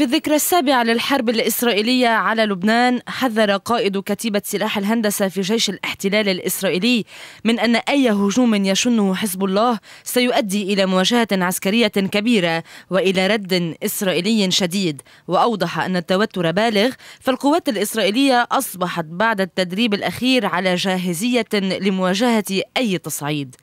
في الذكرى السابعة للحرب الإسرائيلية على لبنان حذر قائد كتيبة سلاح الهندسة في جيش الاحتلال الإسرائيلي من أن أي هجوم يشنه حزب الله سيؤدي إلى مواجهة عسكرية كبيرة وإلى رد إسرائيلي شديد وأوضح أن التوتر بالغ فالقوات الإسرائيلية أصبحت بعد التدريب الأخير على جاهزية لمواجهة أي تصعيد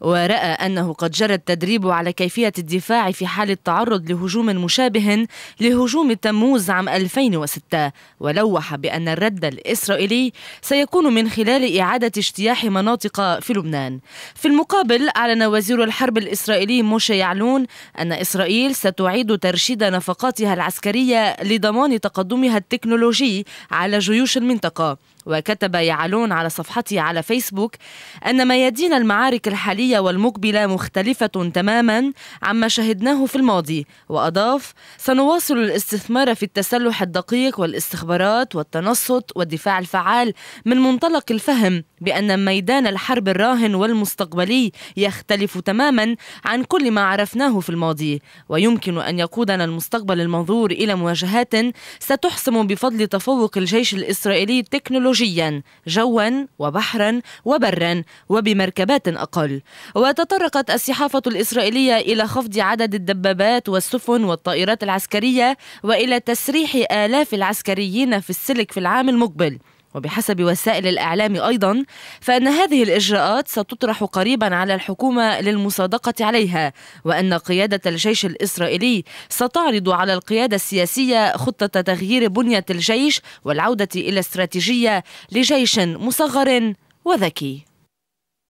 ورأى أنه قد جرى التدريب على كيفية الدفاع في حال التعرض لهجوم مشابه لهجوم تموز عام 2006 ولوح بأن الرد الإسرائيلي سيكون من خلال إعادة اجتياح مناطق في لبنان في المقابل أعلن وزير الحرب الإسرائيلي موشي يعلون أن إسرائيل ستعيد ترشيد نفقاتها العسكرية لضمان تقدمها التكنولوجي على جيوش المنطقة وكتب يعلون على صفحته على فيسبوك أن ميادين المعارك الحالية الحالية والمقبلة مختلفة تماما عما شهدناه في الماضي وأضاف سنواصل الاستثمار في التسلح الدقيق والاستخبارات والتنصت والدفاع الفعال من منطلق الفهم بأن ميدان الحرب الراهن والمستقبلي يختلف تماما عن كل ما عرفناه في الماضي ويمكن أن يقودنا المستقبل المنظور إلى مواجهات ستحسم بفضل تفوق الجيش الإسرائيلي تكنولوجيا جوا وبحرا وبرا وبمركبات أقل وتطرقت الصحافة الإسرائيلية إلى خفض عدد الدبابات والسفن والطائرات العسكرية وإلى تسريح آلاف العسكريين في السلك في العام المقبل وبحسب وسائل الإعلام أيضا فإن هذه الإجراءات ستطرح قريبا على الحكومة للمصادقة عليها وأن قيادة الجيش الإسرائيلي ستعرض على القيادة السياسية خطة تغيير بنية الجيش والعودة إلى استراتيجية لجيش مصغر وذكي